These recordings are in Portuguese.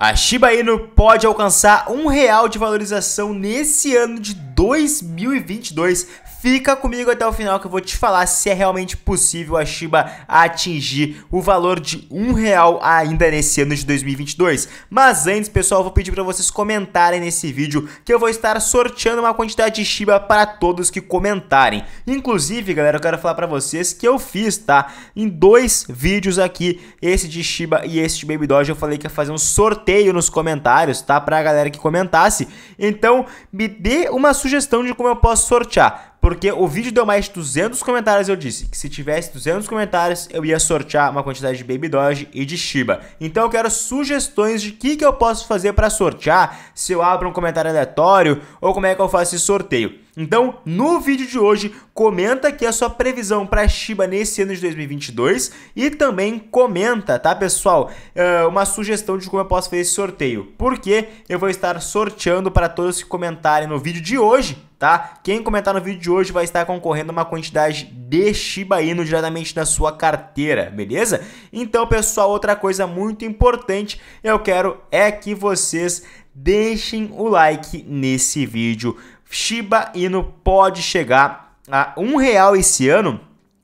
A Shiba Inu pode alcançar um real de valorização nesse ano de 2022. Fica comigo até o final que eu vou te falar se é realmente possível a Shiba atingir o valor de um real ainda nesse ano de 2022. Mas antes, pessoal, eu vou pedir para vocês comentarem nesse vídeo que eu vou estar sorteando uma quantidade de Shiba para todos que comentarem. Inclusive, galera, eu quero falar para vocês que eu fiz, tá? Em dois vídeos aqui, esse de Shiba e esse de Baby Doge, eu falei que ia fazer um sorteio nos comentários, tá? a galera que comentasse. Então, me dê uma sugestão de como eu posso sortear. Porque o vídeo deu mais de 200 comentários, eu disse que se tivesse 200 comentários, eu ia sortear uma quantidade de Baby Doge e de Shiba. Então eu quero sugestões de o que, que eu posso fazer para sortear, se eu abro um comentário aleatório ou como é que eu faço esse sorteio. Então, no vídeo de hoje, comenta aqui a sua previsão para Shiba nesse ano de 2022 e também comenta, tá, pessoal, é, uma sugestão de como eu posso fazer esse sorteio. Porque eu vou estar sorteando para todos que comentarem no vídeo de hoje, tá? Quem comentar no vídeo de hoje vai estar concorrendo a uma quantidade de Shiba Inu diretamente da sua carteira, beleza? Então, pessoal, outra coisa muito importante, eu quero é que vocês deixem o like nesse vídeo Shiba Inu pode chegar a um real esse ano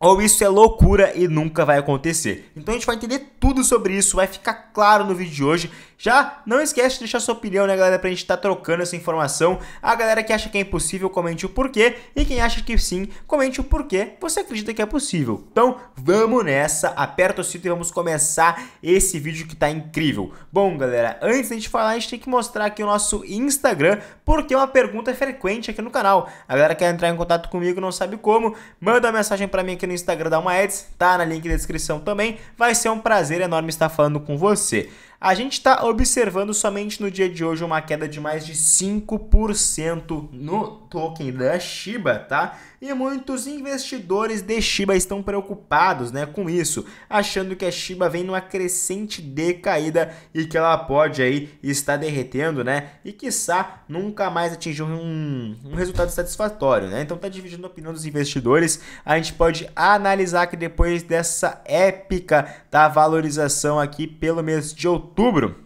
ou isso é loucura e nunca vai acontecer. Então a gente vai entender tudo sobre isso, vai ficar claro no vídeo de hoje. Já não esquece de deixar sua opinião, né, galera, pra gente estar tá trocando essa informação. A galera que acha que é impossível, comente o porquê, e quem acha que sim, comente o porquê você acredita que é possível. Então, vamos nessa, aperta o cinto e vamos começar esse vídeo que tá incrível. Bom, galera, antes da gente falar, a gente tem que mostrar aqui o nosso Instagram, porque é uma pergunta frequente aqui no canal. A galera quer entrar em contato comigo, não sabe como, manda uma mensagem para mim aqui no Instagram da Uma Ads, tá na link da descrição também. Vai ser um prazer enorme estar falando com você. A gente está observando somente no dia de hoje uma queda de mais de 5% no token da Shiba, tá? E muitos investidores de Shiba estão preocupados, né, com isso, achando que a Shiba vem numa crescente decaída e que ela pode aí estar derretendo, né? E quiçá nunca mais atingir um, um resultado satisfatório, né? Então tá dividindo a opinião dos investidores. A gente pode analisar que depois dessa épica da valorização aqui pelo mês de outubro outubro,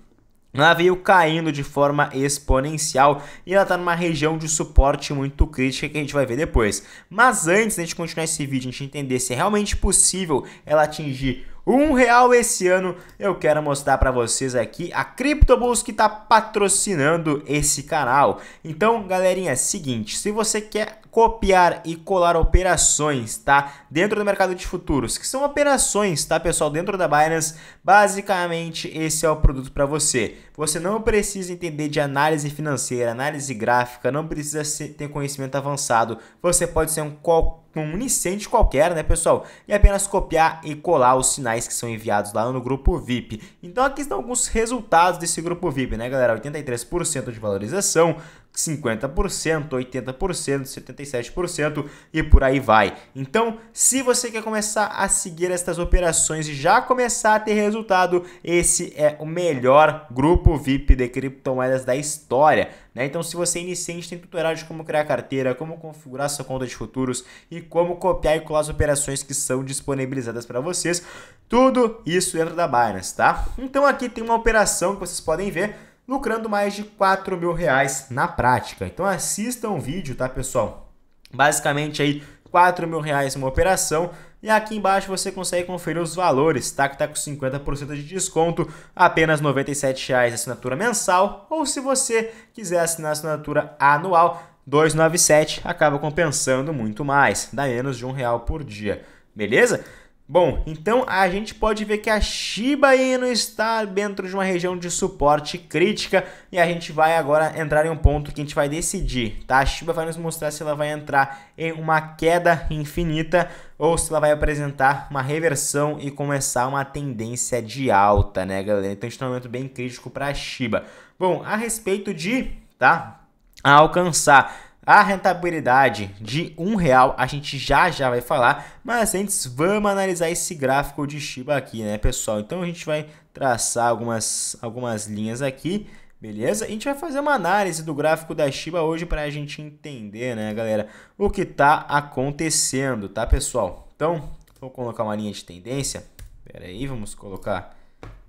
ela veio caindo de forma exponencial e ela está numa região de suporte muito crítica que a gente vai ver depois. Mas antes da gente continuar esse vídeo, a gente entender se é realmente possível ela atingir um real esse ano, eu quero mostrar para vocês aqui a CryptoBulls que está patrocinando esse canal. Então, galerinha, é seguinte, se você quer copiar e colar operações, tá? Dentro do mercado de futuros, que são operações, tá, pessoal? Dentro da Binance, basicamente esse é o produto para você. Você não precisa entender de análise financeira, análise gráfica, não precisa ter conhecimento avançado. Você pode ser um qualquer um unicente qualquer, né, pessoal? E apenas copiar e colar os sinais que são enviados lá no grupo VIP. Então aqui estão alguns resultados desse grupo VIP, né, galera? 83% de valorização, 50%, 80%, 77% e por aí vai. Então, se você quer começar a seguir estas operações e já começar a ter resultado, esse é o melhor grupo VIP de criptomoedas da história. Né? Então, se você é iniciante, tem tutorial de como criar carteira, como configurar sua conta de futuros e como copiar e colar as operações que são disponibilizadas para vocês. Tudo isso dentro da Binance, tá? Então, aqui tem uma operação que vocês podem ver lucrando mais de 4 mil reais na prática. Então assista um vídeo, tá pessoal? Basicamente aí 4 mil reais uma operação e aqui embaixo você consegue conferir os valores, tá? Que tá com 50% de desconto, apenas R$ 97,00 assinatura mensal, ou se você quiser assinar assinatura anual, 297 acaba compensando muito mais, dá menos de um real por dia, beleza? Bom, então a gente pode ver que a Shiba Inu está dentro de uma região de suporte crítica e a gente vai agora entrar em um ponto que a gente vai decidir, tá? A Shiba vai nos mostrar se ela vai entrar em uma queda infinita ou se ela vai apresentar uma reversão e começar uma tendência de alta, né, galera? Então a gente tá momento bem crítico para a Shiba. Bom, a respeito de, tá? A alcançar a rentabilidade de um real a gente já já vai falar, mas antes vamos analisar esse gráfico de Shiba aqui, né, pessoal? Então a gente vai traçar algumas, algumas linhas aqui, beleza? a gente vai fazer uma análise do gráfico da Shiba hoje para a gente entender, né, galera, o que está acontecendo, tá, pessoal? Então, vou colocar uma linha de tendência. Pera aí, vamos colocar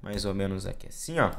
mais ou menos aqui assim, ó,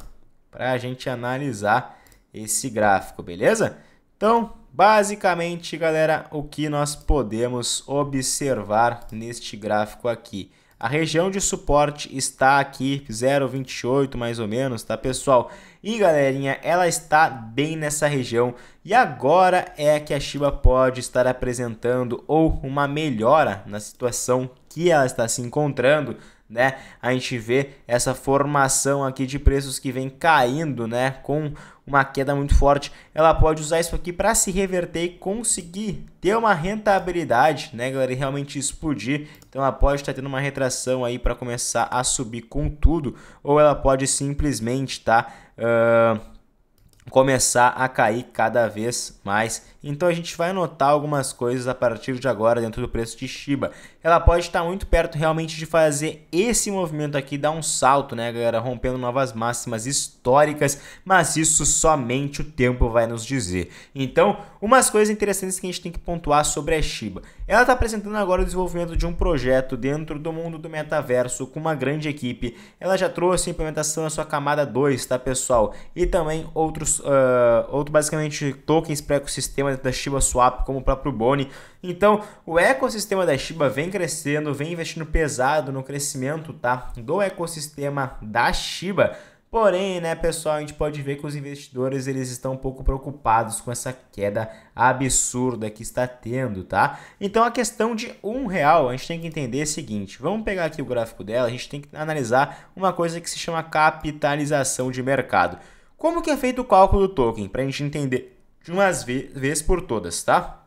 para a gente analisar esse gráfico, beleza? Beleza? Então, basicamente, galera, o que nós podemos observar neste gráfico aqui. A região de suporte está aqui, 0,28 mais ou menos, tá pessoal? E galerinha, ela está bem nessa região. E agora é que a Shiba pode estar apresentando ou uma melhora na situação que ela está se encontrando né? A gente vê essa formação aqui de preços que vem caindo, né? Com uma queda muito forte, ela pode usar isso aqui para se reverter e conseguir ter uma rentabilidade, né, galera, e realmente explodir. Então ela pode estar tendo uma retração aí para começar a subir com tudo, ou ela pode simplesmente, tá, uh, começar a cair cada vez mais então a gente vai notar algumas coisas a partir de agora dentro do preço de Shiba. Ela pode estar muito perto realmente de fazer esse movimento aqui, dar um salto, né, galera? Rompendo novas máximas históricas, mas isso somente o tempo vai nos dizer. Então, umas coisas interessantes que a gente tem que pontuar sobre a Shiba. Ela está apresentando agora o desenvolvimento de um projeto dentro do mundo do metaverso com uma grande equipe. Ela já trouxe a implementação da sua camada 2, tá, pessoal? E também outros, uh, outro basicamente tokens para ecossistemas da Shiba Swap, como o próprio Boni. Então, o ecossistema da Shiba vem crescendo, vem investindo pesado no crescimento, tá? Do ecossistema da Shiba. Porém, né, pessoal, a gente pode ver que os investidores eles estão um pouco preocupados com essa queda absurda que está tendo, tá? Então, a questão de um real, a gente tem que entender é o seguinte. Vamos pegar aqui o gráfico dela, a gente tem que analisar uma coisa que se chama capitalização de mercado. Como que é feito o cálculo do token? Para a gente entender de uma vez por todas, tá?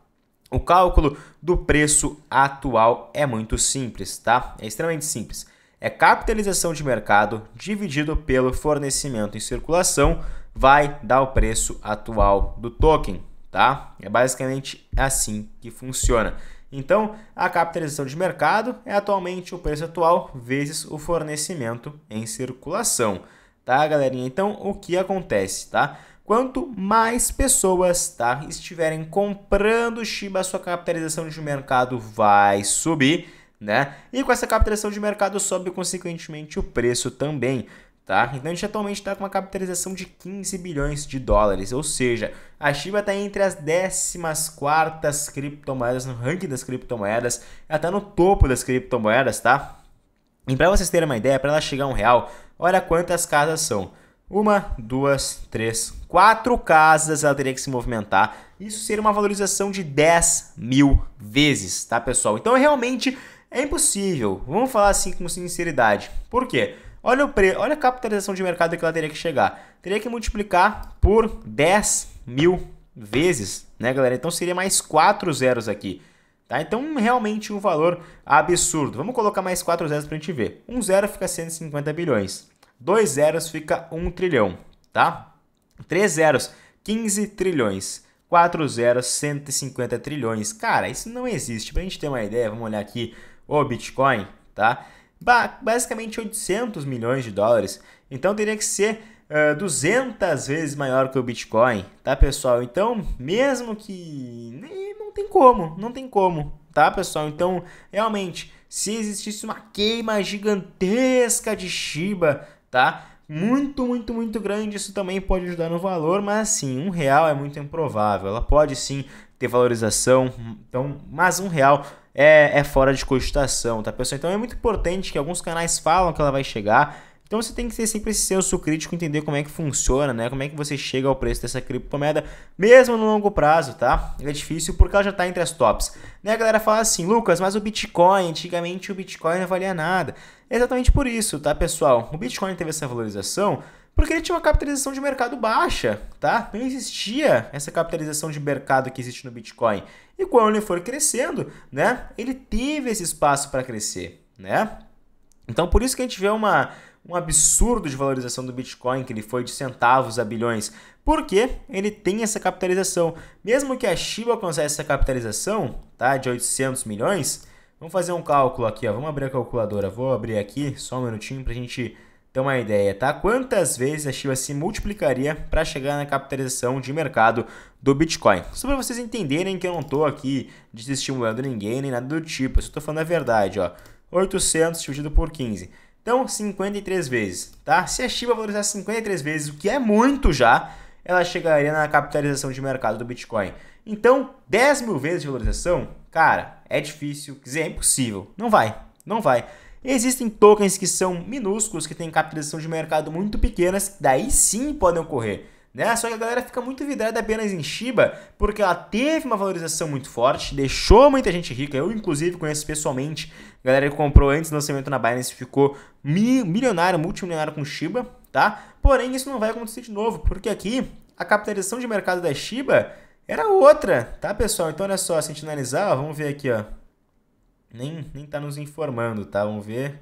O cálculo do preço atual é muito simples, tá? É extremamente simples. É capitalização de mercado dividido pelo fornecimento em circulação vai dar o preço atual do token, tá? É basicamente assim que funciona. Então, a capitalização de mercado é atualmente o preço atual vezes o fornecimento em circulação, tá, galerinha? Então, o que acontece, tá? Quanto mais pessoas tá, estiverem comprando Shiba, sua capitalização de mercado vai subir, né? E com essa capitalização de mercado sobe consequentemente o preço também. Tá? Então a gente atualmente está com uma capitalização de 15 bilhões de dólares, ou seja, a Shiba está entre as 14 criptomoedas no ranking das criptomoedas, ela está no topo das criptomoedas, tá? E para vocês terem uma ideia, para ela chegar a um real, olha quantas casas são. Uma, duas, três, quatro casas ela teria que se movimentar. Isso seria uma valorização de 10 mil vezes, tá, pessoal? Então, realmente, é impossível. Vamos falar assim com sinceridade. Por quê? Olha, o pre... Olha a capitalização de mercado que ela teria que chegar. Teria que multiplicar por 10 mil vezes, né, galera? Então, seria mais quatro zeros aqui. Tá? Então, realmente um valor absurdo. Vamos colocar mais quatro zeros para a gente ver. Um zero fica 150 bilhões. Dois zeros fica 1 um trilhão, tá? Três zeros, 15 trilhões. 4 zeros, 150 trilhões. Cara, isso não existe. Para a gente ter uma ideia, vamos olhar aqui o Bitcoin, tá? Ba basicamente 800 milhões de dólares. Então teria que ser uh, 200 vezes maior que o Bitcoin, tá, pessoal? Então, mesmo que. Não tem como, não tem como, tá, pessoal? Então, realmente, se existisse uma queima gigantesca de Shiba tá? Muito, muito, muito grande, isso também pode ajudar no valor, mas assim, um real é muito improvável. Ela pode sim ter valorização, então, mas um real é, é fora de cogitação, tá, pessoal? Então é muito importante que alguns canais falam que ela vai chegar, então você tem que ter sempre esse senso crítico, entender como é que funciona, né? Como é que você chega ao preço dessa criptomoeda, mesmo no longo prazo, tá? É difícil porque ela já está entre as tops. Né, a galera fala assim, Lucas, mas o Bitcoin, antigamente o Bitcoin não valia nada exatamente por isso, tá, pessoal? O Bitcoin teve essa valorização porque ele tinha uma capitalização de mercado baixa, tá? Não existia essa capitalização de mercado que existe no Bitcoin. E quando ele for crescendo, né, ele teve esse espaço para crescer, né? Então, por isso que a gente vê uma, um absurdo de valorização do Bitcoin, que ele foi de centavos a bilhões, porque ele tem essa capitalização. Mesmo que a Shiba alcançasse essa capitalização, tá, de 800 milhões, Vamos fazer um cálculo aqui, ó. Vamos abrir a calculadora. Vou abrir aqui, só um minutinho, para a gente ter uma ideia, tá? Quantas vezes a Shiba se multiplicaria para chegar na capitalização de mercado do Bitcoin? Só para vocês entenderem que eu não estou aqui desestimulando ninguém, nem nada do tipo. Eu estou falando a verdade, ó. 800 dividido por 15. Então, 53 vezes, tá? Se a Shiba valorizar 53 vezes, o que é muito já, ela chegaria na capitalização de mercado do Bitcoin. Então, 10 mil vezes de valorização Cara, é difícil, quer dizer, é impossível. Não vai, não vai. Existem tokens que são minúsculos, que têm capitalização de mercado muito pequenas, daí sim podem ocorrer. Né? Só que a galera fica muito vidrada apenas em Shiba, porque ela teve uma valorização muito forte, deixou muita gente rica. Eu, inclusive, conheço pessoalmente a galera que comprou antes do lançamento na Binance, ficou milionário, multimilionário com Shiba, tá? Porém, isso não vai acontecer de novo, porque aqui a capitalização de mercado da Shiba era outra, tá, pessoal? Então, olha só, se a gente analisar, ó, vamos ver aqui, ó. Nem, nem tá nos informando, tá? Vamos ver.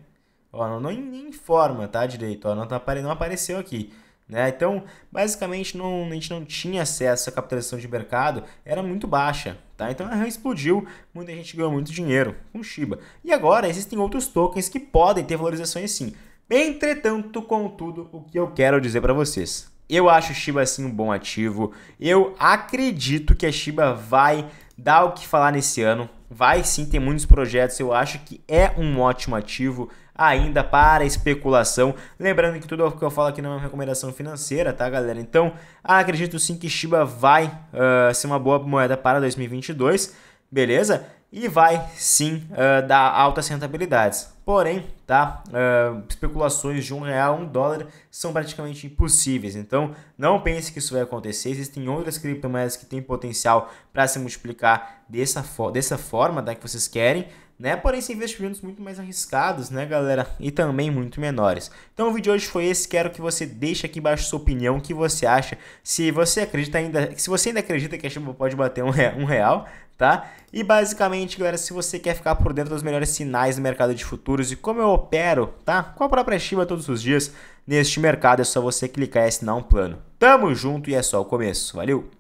Ó, não, não informa, tá, direito? Ó, não, tá, não apareceu aqui. Né? Então, basicamente, não, a gente não tinha acesso à capitalização de mercado, era muito baixa. Tá? Então, a RAM explodiu, muita gente ganhou muito dinheiro com Shiba. E agora, existem outros tokens que podem ter valorizações sim. Entretanto, contudo, o que eu quero dizer para vocês? Eu acho Shiba sim um bom ativo. Eu acredito que a Shiba vai dar o que falar nesse ano. Vai sim, tem muitos projetos. Eu acho que é um ótimo ativo ainda para especulação. Lembrando que tudo o que eu falo aqui não é uma recomendação financeira, tá, galera? Então, acredito sim que Shiba vai uh, ser uma boa moeda para 2022, beleza? e vai sim uh, dar altas rentabilidades. Porém, tá? Uh, especulações de um real, um dólar são praticamente impossíveis. Então, não pense que isso vai acontecer. Existem outras criptomoedas que têm potencial para se multiplicar dessa, fo dessa forma da né, que vocês querem né? Porém, são investimentos muito mais arriscados, né, galera? E também muito menores. Então, o vídeo de hoje foi esse. Quero que você deixe aqui embaixo sua opinião, o que você acha. Se você acredita ainda, se você ainda acredita que a Shiba pode bater um, um real, tá? E basicamente, galera, se você quer ficar por dentro dos melhores sinais do mercado de futuros e como eu opero, tá? Com a própria Shiba todos os dias neste mercado, é só você clicar e assinar é um plano. Tamo junto e é só o começo. Valeu!